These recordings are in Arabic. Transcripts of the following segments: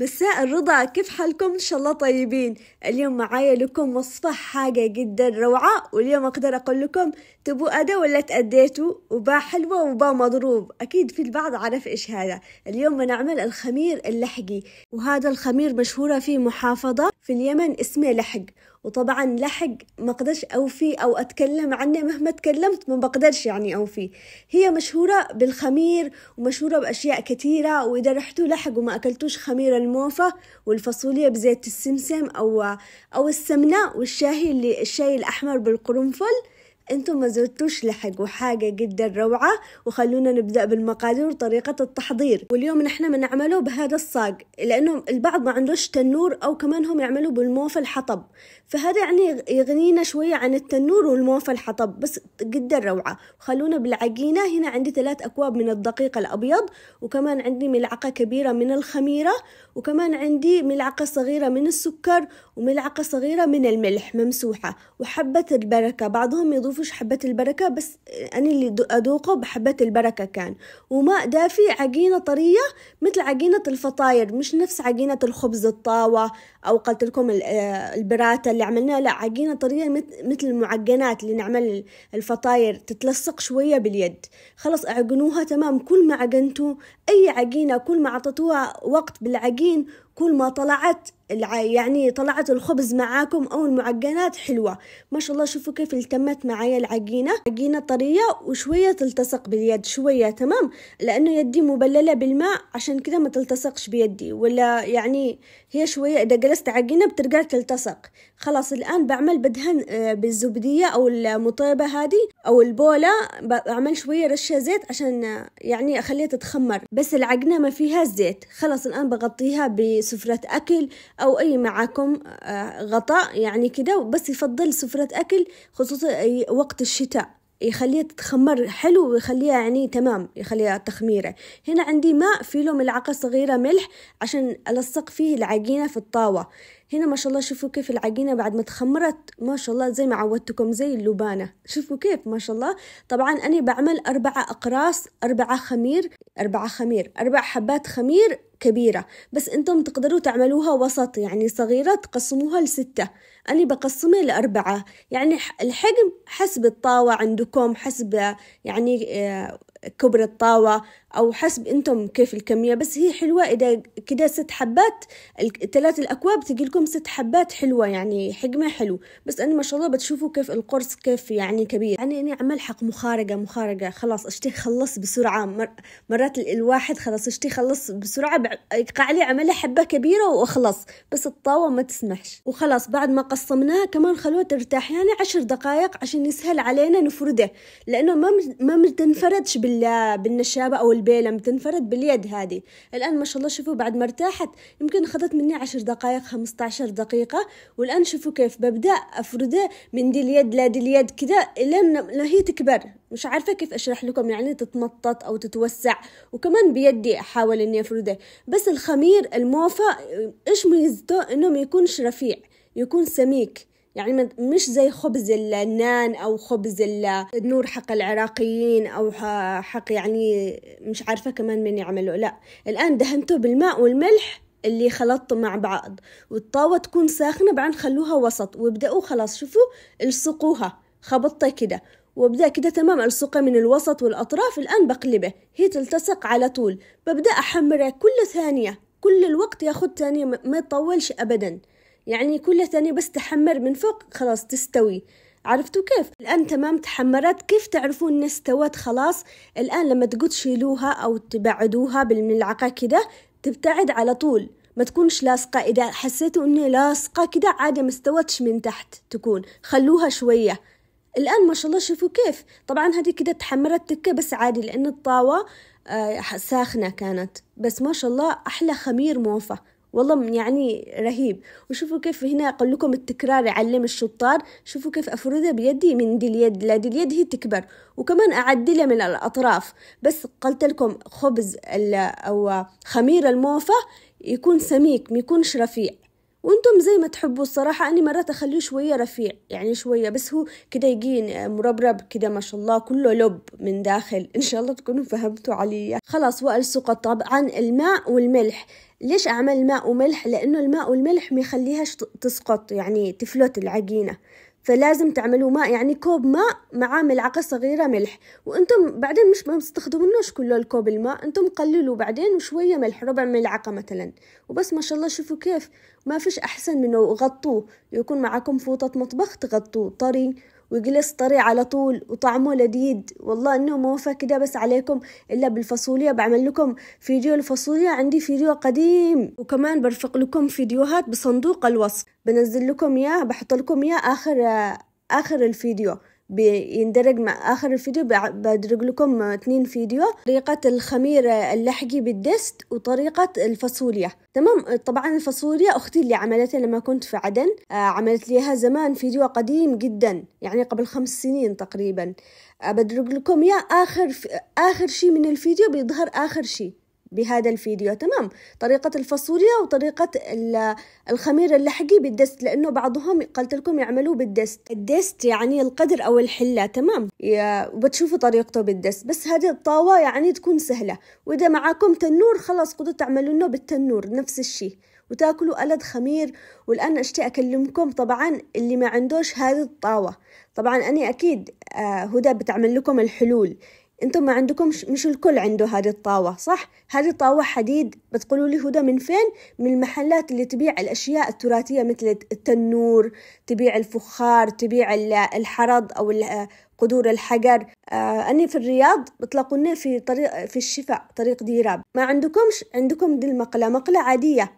مساء الرضا كيف حالكم ان شاء الله طيبين اليوم معايا لكم وصفة حاجة جدا روعة واليوم اقدر اقول لكم تبوا ادا ولا تأديتوا وبا حلوة وبا مضروب اكيد في البعض عرف ايش هذا اليوم بنعمل الخمير اللحقي وهذا الخمير مشهورة في محافظة في اليمن اسمه لحق وطبعا لحق ما قدرش اوفي او اتكلم عنه مهما تكلمت ما بقدرش يعني اوفي هي مشهوره بالخمير ومشهوره باشياء كثيره واذا رحتوا لحق وما اكلتوش خمير الموفه والفاصوليا بزيت السمسم او او السمنه والشاهي اللي الشاي الاحمر بالقرنفل انتم ما زرتوش لحقوا حاجة جدا روعة وخلونا نبدأ بالمقادير وطريقة التحضير واليوم نحن بنعمله بهذا الصاج لأنه البعض ما عندوش تنور أو كمان هم يعملوا بالموف الحطب فهذا يعني يغنينا شوية عن التنور والموف الحطب بس جدا روعة خلونا بالعجينة هنا عندي ثلاث أكواب من الدقيق الأبيض وكمان عندي ملعقة كبيرة من الخميرة وكمان عندي ملعقة صغيرة من السكر وملعقة صغيرة من الملح ممسوحة وحبة البركة بعضهم يضيف تشوفوش حبة البركة بس أنا اللي أذوقه بحبة البركة كان وماء دافي عجينة طرية مثل عجينة الفطاير مش نفس عجينة الخبز الطاوة أو قلت لكم البراتة اللي عملناها لا عجينة طرية مثل المعجنات اللي نعمل الفطاير تتلصق شوية باليد خلص أعجنوها تمام كل ما عجنتوا أي عجينة كل ما أعطيتوها وقت بالعجين كل ما طلعت الع... يعني طلعت الخبز معاكم أو المعجنات حلوة ما شاء الله شوفوا كيف التمت معايا العجينة عجينة طرية وشوية تلتصق باليد شوية تمام لأنه يدي مبللة بالماء عشان كذا ما تلتصقش بيدي ولا يعني هي شوية إذا جلست عجينة بترجع تلتصق خلاص الآن بعمل بدهن آه، بالزبدية أو المطيبة هذه أو البولة بعمل شوية رشة زيت عشان آه، يعني أخليها تتخمر بس العجنة ما فيها زيت خلاص الآن بغطيها بس سفرة أكل أو أي معاكم آه، غطاء يعني كده بس يفضل سفرة أكل خصوصا وقت الشتاء يخليها تتخمر حلو ويخليها يعني تمام يخليها تخميرة هنا عندي ماء في له ملعقة صغيرة ملح عشان ألصق فيه العجينة في الطاوة هنا ما شاء الله شوفوا كيف العجينة بعد ما تخمرت ما شاء الله زي ما عودتكم زي اللبانة شوفوا كيف ما شاء الله طبعا أنا بعمل أربعة أقراص أربعة خمير أربعة خمير أربع حبات خمير كبيرة بس أنتم تقدروا تعملوها وسط يعني صغيرة تقسموها لستة أنا بقسمها لأربعة يعني الحجم حسب الطاوة عندكم حسب يعني آه، كبر الطاوة أو حسب أنتم كيف الكمية بس هي حلوة إذا كده ست حبات ثلاث الأكواب تجي لكم ست حبات حلوة يعني حجمها حلو بس أنا ما شاء الله بتشوفوا كيف القرص كيف يعني كبير يعني أنا عم ألحق مخارجة مخارجة خلاص أشتي خلص بسرعة مر... مرات الواحد خلاص أشتي خلص بسرعة يقع عليه عملها حبة كبيرة وأخلص بس الطاوة ما تسمحش وخلاص بعد ما قسمناها كمان خلوها ترتاح يعني عشر دقايق عشان يسهل علينا نفرده لأنه ما ما بتنفردش بالنشابة أو الب... لما تنفرد باليد هذه الآن ما شاء الله شوفوا بعد ما ارتاحت يمكن خذت مني عشر دقائق خمسة عشر دقيقة والآن شوفوا كيف ببدأ أفرده من دي اليد لدي اليد كذا لا هي تكبر مش عارفة كيف أشرح لكم يعني تتمطط أو تتوسع وكمان بيدي أحاول إني أفرده بس الخمير الموفى إيش ميزته إنه ما يكونش رفيع يكون سميك يعني مش زي خبز النان أو خبز النور حق العراقيين أو حق يعني مش عارفة كمان من يعمله لا الآن دهنته بالماء والملح اللي خلطته مع بعض والطاوة تكون ساخنة بعدين خلوها وسط وابدأوا خلاص شوفوا الصقوها خبطتها كده وابدأ كده تمام ألصقه من الوسط والأطراف الآن بقلبه هي تلتصق على طول ببدأ أحمره كل ثانية كل الوقت ياخد ثانية ما يطولش أبدا يعني كل ثانية بس تحمر من فوق خلاص تستوي عرفتوا كيف الآن تمام تحمرت كيف تعرفون إنها استوت خلاص الآن لما تقول تشيلوها أو تبعدوها بالملعقة كده تبتعد على طول ما تكونش لاصقة إذا حسيتوا إني لاصقة كده عادة ما استوتش من تحت تكون خلوها شوية الآن ما شاء الله شوفوا كيف طبعا هذه كده تحمرت تكة بس عادي لأن الطاوة آه، ساخنة كانت بس ما شاء الله أحلى خمير موفى والله يعني رهيب وشوفوا كيف هنا أقول لكم التكرار يعلم الشطار شوفوا كيف أفردها بيدي من دي اليد لا دي اليد هي تكبر وكمان أعدلها من الأطراف بس قلت لكم خبز أو خمير الموفة يكون سميك ميكونش رفيع وانتم زي ما تحبوا الصراحه انا مرات اخليه شويه رفيع يعني شويه بس هو كده يجين آه، مربرب كده ما شاء الله كله لب من داخل ان شاء الله تكونوا فهمتوا علي خلاص سقط طبعا الماء والملح ليش اعمل ماء وملح لانه الماء والملح ما يخليهاش تسقط يعني تفلت العجينه فلازم تعملوا ماء يعني كوب ماء مع ملعقة صغيرة ملح وانتم بعدين مش ما تستخدمونوش كله الكوب الماء انتم قللوا بعدين وشوية ملح ربع ملعقة مثلا وبس ما شاء الله شوفوا كيف ما فيش احسن منه غطوه يكون معاكم فوطة مطبخ تغطوه طري وجلس طري على طول وطعمه لذيذ والله انه ما وفى كده بس عليكم الا بالفاصوليا بعمل لكم فيديو الفاصوليا عندي فيديو قديم وكمان برفق لكم فيديوهات بصندوق الوصف بنزل لكم اياه بحط لكم اياه اخر اخر الفيديو بيندرج مع آخر الفيديو بدرج لكم اثنين فيديو طريقة الخميرة اللحجي بالدست وطريقة الفاصوليا تمام طبعا الفاصوليا أختي اللي عملتها لما كنت في عدن آه، عملت ليها زمان فيديو قديم جدا يعني قبل خمس سنين تقريبا آه، بدرج لكم يا آخر آخر شي من الفيديو بيظهر آخر شي بهذا الفيديو تمام طريقة الفاصوليا وطريقة الخميرة اللحقي بالدست لأنه بعضهم قلت لكم يعملوه بالدست الدست يعني القدر أو الحلة تمام وبتشوفوا طريقته بالدست بس هذه الطاوة يعني تكون سهلة وإذا معاكم تنور خلاص قدروا تعملونه بالتنور نفس الشي وتاكلوا ألد خمير والآن أشتي أكلمكم طبعا اللي ما عندوش هذه الطاوة طبعا أنا أكيد آه، هدى بتعمل لكم الحلول انتم ما عندكمش مش الكل عنده هذه الطاوة صح هذه طاوة حديد بتقولوا لي هدى من فين من المحلات اللي تبيع الاشياء التراثية مثل التنور تبيع الفخار تبيع الحرض او قدور الحجر آه، أني في الرياض بتلاقوني في طريق في الشفاء طريق ديراب ما عندكمش عندكم دي المقلة مقلة عادية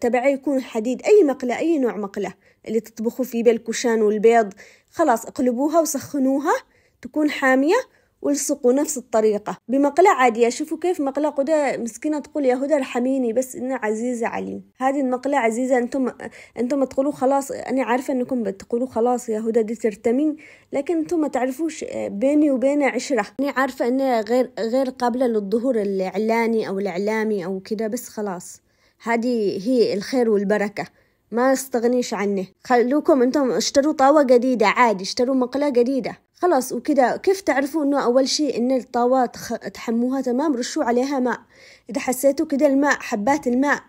تبعي يكون حديد أي مقلة أي نوع مقلة اللي تطبخوا فيه بالكوشان والبيض خلاص اقلبوها وسخنوها تكون حامية والصقوا نفس الطريقة بمقلة عادية شوفوا كيف مقلة قدا مسكينة تقول يا هدى الحميني بس إن عزيزة علي هذه المقلة عزيزة أنتم أنتم تقولوا خلاص أنا عارفة أنكم بتقولوا خلاص يا هدى دي ترتمين لكن أنتم ما تعرفوش بيني وبينها عشرة أنا عارفة أنها غير غير قابلة للظهور الإعلاني أو الإعلامي أو كده بس خلاص هذه هي الخير والبركة ما استغنيش عنه خلوكم انتم اشتروا طاوة جديدة عادي اشتروا مقلة جديدة خلاص وكذا كيف تعرفوا انه اول شيء ان الطاوات تحموها تمام رشوا عليها ماء اذا حسيتوا كذا الماء حبات الماء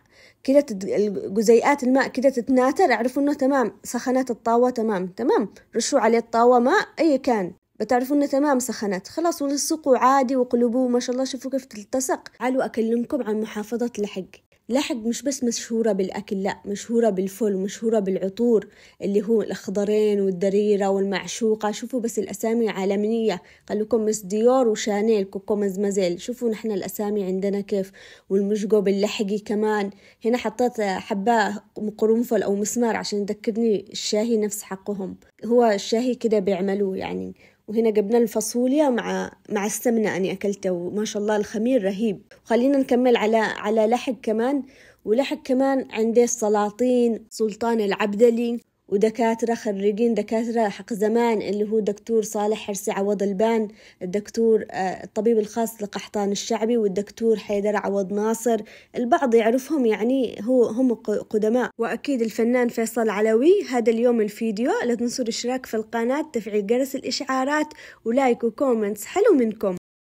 كذا تد... جزيئات الماء كذا تتناثر اعرفوا انه تمام سخنت الطاوة تمام تمام رشوا عليه الطاوة ماء اي كان بتعرفوا انه تمام سخنت خلاص ولصقوا عادي وقلبوه ما شاء الله شوفوا كيف تلتصق تعالوا اكلمكم عن محافظة لحق لاحق مش بس مشهورة بالأكل لا مشهورة بالفل ومشهورة بالعطور اللي هو الأخضرين والدريرة والمعشوقة شوفوا بس الأسامي عالمية قال لكم مس ديور وشانيل كوكو مزمزيل شوفوا نحن الأسامي عندنا كيف والمشقو باللحقي كمان هنا حطيت حبة قرنفل أو مسمار عشان تذكرني الشاهي نفس حقهم هو الشاهي كده بيعملوه يعني وهنا جبنا الفاصوليا مع مع السمنة أني أكلته وما شاء الله الخمير رهيب خلينا نكمل على على لحق كمان ولحق كمان عندي السلاطين سلطان العبدلي ودكاترة خريجين دكاترة حق زمان اللي هو دكتور صالح حرسي عوض البان الدكتور آه، الطبيب الخاص لقحطان الشعبي والدكتور حيدر عوض ناصر البعض يعرفهم يعني هو هم قدماء وأكيد الفنان فيصل علوي هذا اليوم الفيديو لا تنسوا الاشتراك في القناة تفعيل جرس الإشعارات ولايك وكومنتس حلو منكم